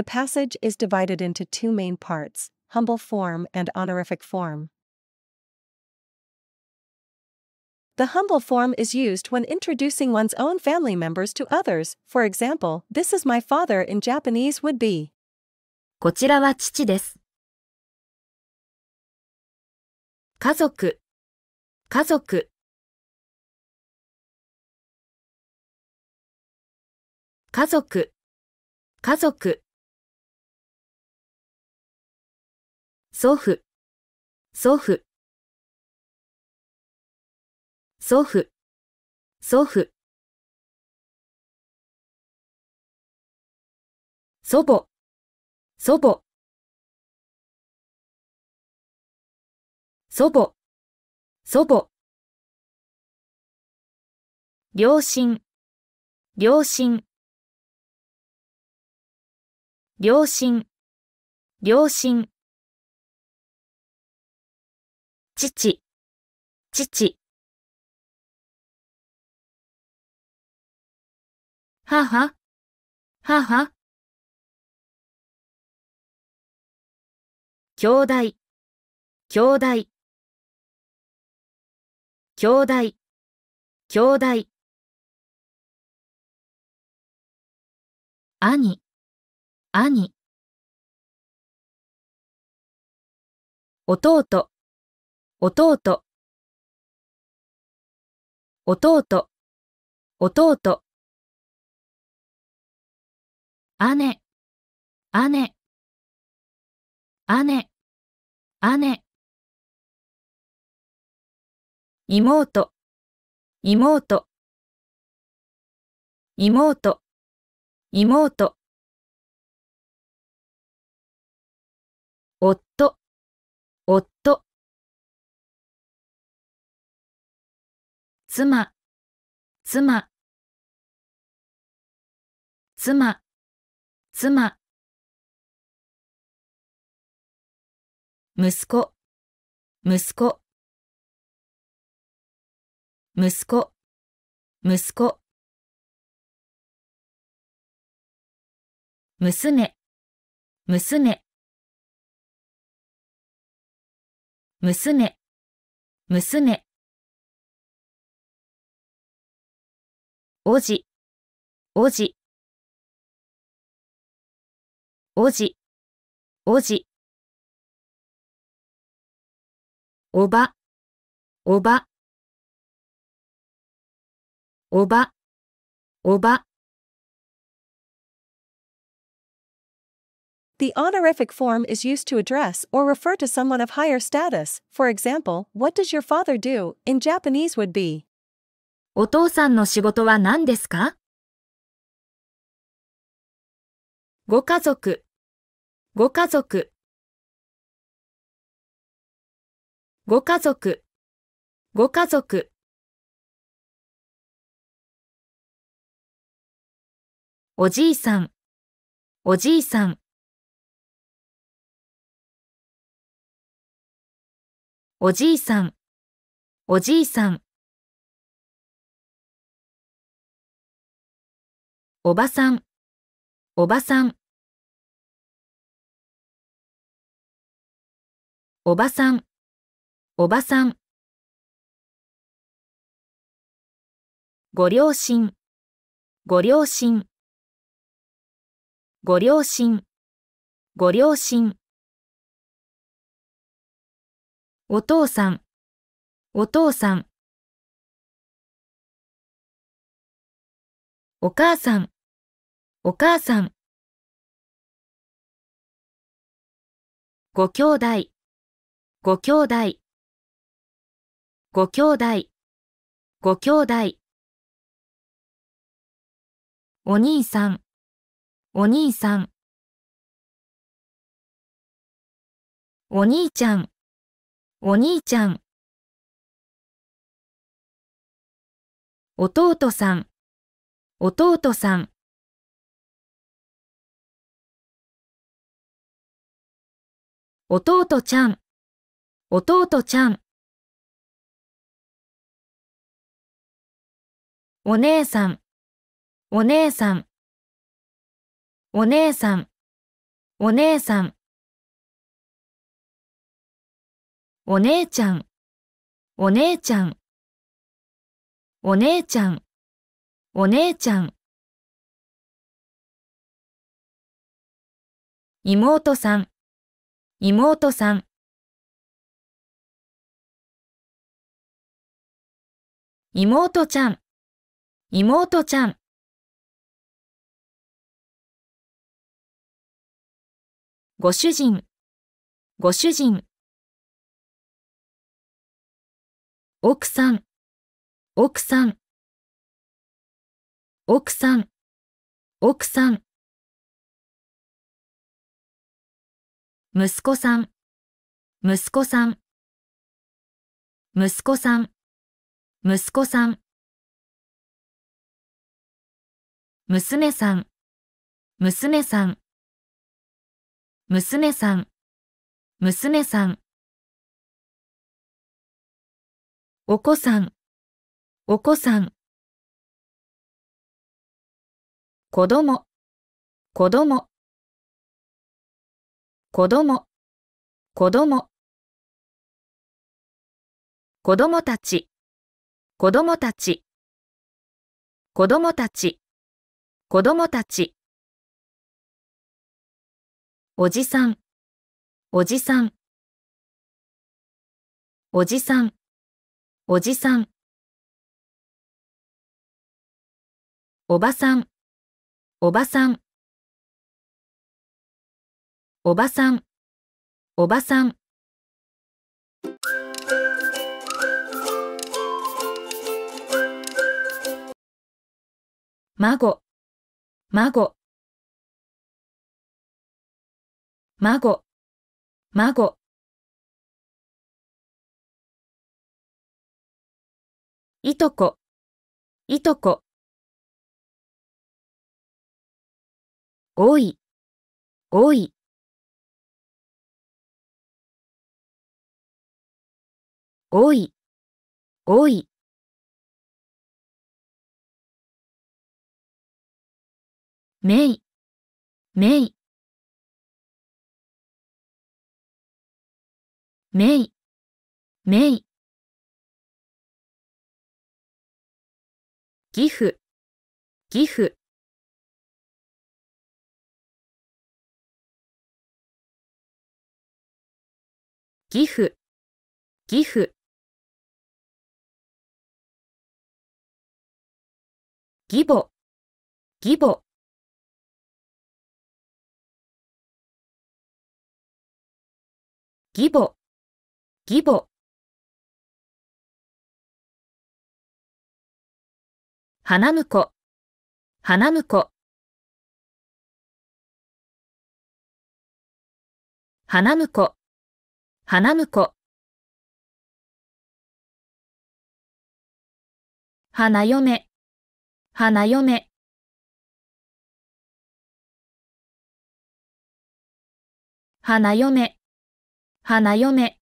The passage is divided into two main parts humble form and honorific form. The humble form is used when introducing one's own family members to others, for example, this is my father in Japanese would be. こちらは父です。家族家族祖父、祖父、祖父、祖父。祖母、祖母。祖母、祖母。両親、両親。両親、両親。父、父。母、母。兄弟、兄弟。兄弟、兄弟。兄、兄。弟弟弟弟弟姉姉姉姉妹妹妹妹夫妻、妻、妻、妻。息子、息子、息子、息子。娘、娘、娘、娘。おじ、おじ、おじ、おじ。おば、おば、おば、おば。The honorific form is used to address or refer to someone of higher status. For example, what does your father do in Japanese would be お父さんの仕事は何ですかご家族、ご家族、ご家族、ご家族。おじいさん、おじいさん。おじいさん、おじいさん。おばさん、おばさん。おばさん、おばさん。ご両親、ご両親。ご両親、ご両親。お父さん、お父さん。お母さん、お母さん。ご兄弟、ご兄弟。ご兄弟、ご兄弟。お兄さん、お兄さん。お兄ちゃん、お兄ちゃん。弟さん、弟さん弟ちゃん弟ちゃんお姉さんお姉さんお姉さんお姉さんお姉ちゃんお姉ちゃんお姉ちゃんお姉ちゃん妹さん妹さん妹ちゃん妹ちゃんご主人ご主人奥さん奥さん奥さん、奥さん。息子さん、息子さん。息子さん、息子さん。娘さん、娘さん。娘さん、娘さん。お子さん、お子さん。子供子供子供子供子供たち子供たち子供たち子供たちおじさんおじさんおじさんおじさんおばさんおばさんおばさんおばさん孫孫孫孫いとこいとこおい、おい。おい、おい。めい、めい。めい、めい。岐阜、岐阜。岐阜岐阜義母義母義母義母花婿花婿花婿花婿花嫁花嫁花嫁花嫁